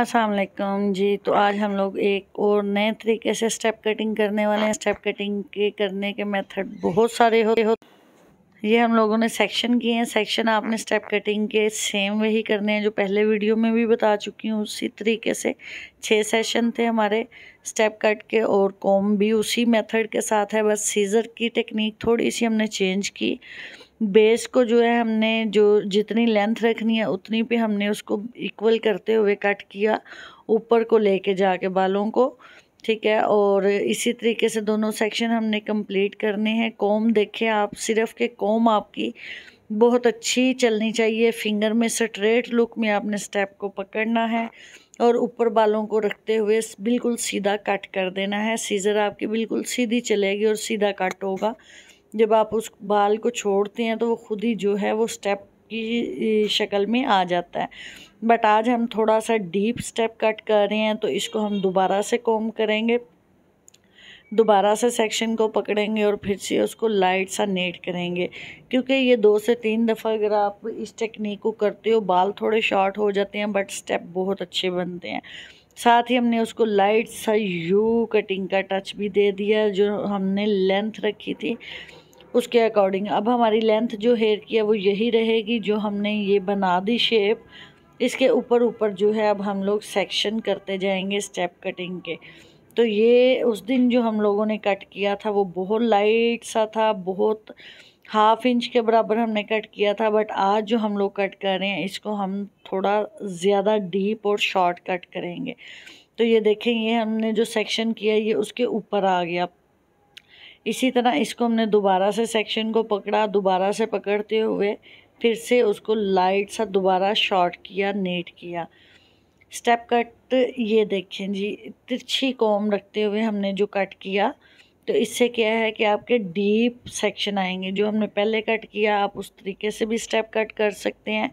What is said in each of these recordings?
असलकम जी तो आज हम लोग एक और नए तरीके से स्टेप कटिंग करने वाले हैं स्टेप कटिंग के करने के मेथड बहुत सारे होते हो ये हम लोगों ने सेक्शन किए हैं सेक्शन आपने स्टेप कटिंग के सेम वही करने हैं जो पहले वीडियो में भी बता चुकी हूँ उसी तरीके से छः सेशन थे हमारे स्टेप कट के और कॉम भी उसी मेथड के साथ है बस सीज़र की टेक्निक थोड़ी सी हमने चेंज की बेस को जो है हमने जो जितनी लेंथ रखनी है उतनी पे हमने उसको इक्वल करते हुए कट किया ऊपर को लेके जाके बालों को ठीक है और इसी तरीके से दोनों सेक्शन हमने कंप्लीट करने हैं कॉम देखें आप सिर्फ के कॉम आपकी बहुत अच्छी चलनी चाहिए फिंगर में स्ट्रेट लुक में आपने स्टेप को पकड़ना है और ऊपर बालों को रखते हुए बिल्कुल सीधा कट कर देना है सीज़र आपकी बिल्कुल सीधी चलेगी और सीधा कट होगा जब आप उस बाल को छोड़ते हैं तो वो खुद ही जो है वो स्टेप की शक्ल में आ जाता है बट आज हम थोड़ा सा डीप स्टेप कट कर रहे हैं तो इसको हम दोबारा से कॉम करेंगे दोबारा से सेक्शन को पकड़ेंगे और फिर से उसको लाइट सा नेट करेंगे क्योंकि ये दो से तीन दफ़ा अगर आप इस टेक्निक को करते हो बाल थोड़े शॉर्ट हो जाते हैं बट स्टेप बहुत अच्छे बनते हैं साथ ही हमने उसको लाइट सा यू कटिंग का टच भी दे दिया जो हमने लेंथ रखी थी उसके अकॉर्डिंग अब हमारी लेंथ जो हेयर की है वो यही रहेगी जो हमने ये बना दी शेप इसके ऊपर ऊपर जो है अब हम लोग सेक्शन करते जाएंगे स्टेप कटिंग के तो ये उस दिन जो हम लोगों ने कट किया था वो बहुत लाइट सा था बहुत हाफ इंच के बराबर हमने कट किया था बट आज जो हम लोग कट कर रहे हैं इसको हम थोड़ा ज़्यादा डीप और शॉर्ट कट करेंगे तो ये देखें ये हमने जो सेक्शन किया ये उसके ऊपर आ गया इसी तरह इसको हमने दोबारा से सेक्शन को पकड़ा दोबारा से पकड़ते हुए फिर से उसको लाइट सा दोबारा शॉर्ट किया नेट किया स्टेप कट ये देखें जी तिरछी कॉम रखते हुए हमने जो कट किया तो इससे क्या है कि आपके डीप सेक्शन आएंगे जो हमने पहले कट किया आप उस तरीके से भी स्टेप कट कर सकते हैं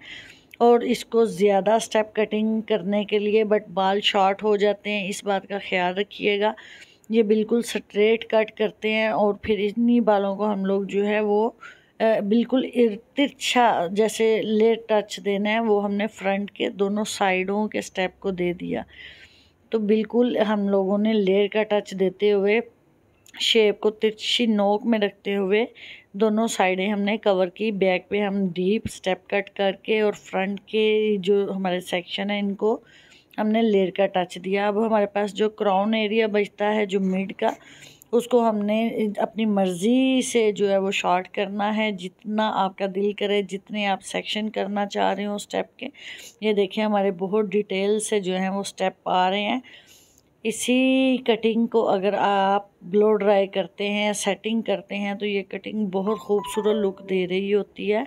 और इसको ज़्यादा स्टेप कटिंग करने के लिए बट बाल शॉर्ट हो जाते हैं इस बात का ख्याल रखिएगा ये बिल्कुल स्ट्रेट कट करते हैं और फिर इन्हीं बालों को हम लोग जो है वो बिल्कुल तिरछा जैसे लेट टच देना है वो हमने फ्रंट के दोनों साइडों के स्टेप को दे दिया तो बिल्कुल हम लोगों ने लेयर का टच देते हुए शेप को तिरछी नोक में रखते हुए दोनों साइडें हमने कवर की बैक पे हम डीप स्टेप कट करके और फ्रंट के जो हमारे सेक्शन है इनको हमने लेयर का टच दिया अब हमारे पास जो क्राउन एरिया बचता है जो मिड का उसको हमने अपनी मर्ज़ी से जो है वो शॉर्ट करना है जितना आपका दिल करे जितने आप सेक्शन करना चाह रहे हो स्टेप के ये देखिए हमारे बहुत डिटेल से जो है वो स्टेप आ रहे हैं इसी कटिंग को अगर आप ब्लो ड्राई करते हैं सेटिंग करते हैं तो ये कटिंग बहुत खूबसूरत लुक दे रही होती है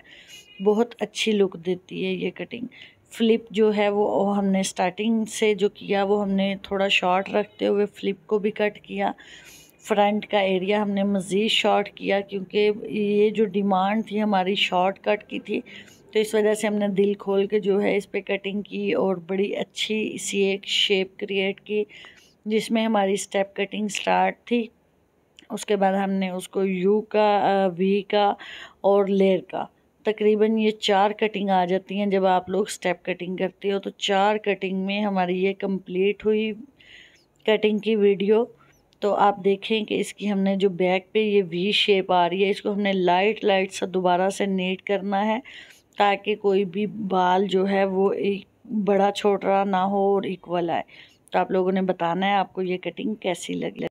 बहुत अच्छी लुक देती है ये कटिंग फ्लिप जो है वो हमने स्टार्टिंग से जो किया वो हमने थोड़ा शॉर्ट रखते हुए फ्लिप को भी कट किया फ्रंट का एरिया हमने मज़ीद शॉर्ट किया क्योंकि ये जो डिमांड थी हमारी शॉर्ट कट की थी तो इस वजह से हमने दिल खोल के जो है इस पर कटिंग की और बड़ी अच्छी सी एक शेप क्रिएट की जिसमें हमारी स्टेप कटिंग स्टार्ट थी उसके बाद हमने उसको यू का वी uh, का और लेयर का तकरीबन ये चार कटिंग आ जाती हैं जब आप लोग स्टेप कटिंग करते हो तो चार कटिंग में हमारी ये कंप्लीट हुई कटिंग की वीडियो तो आप देखें कि इसकी हमने जो बैक पे ये वी शेप आ रही है इसको हमने लाइट लाइट सा दोबारा से नेट करना है ताकि कोई भी बाल जो है वो एक बड़ा छोटा ना हो और इक्वल आए तो आप लोगों ने बताना है आपको ये कटिंग कैसी लगी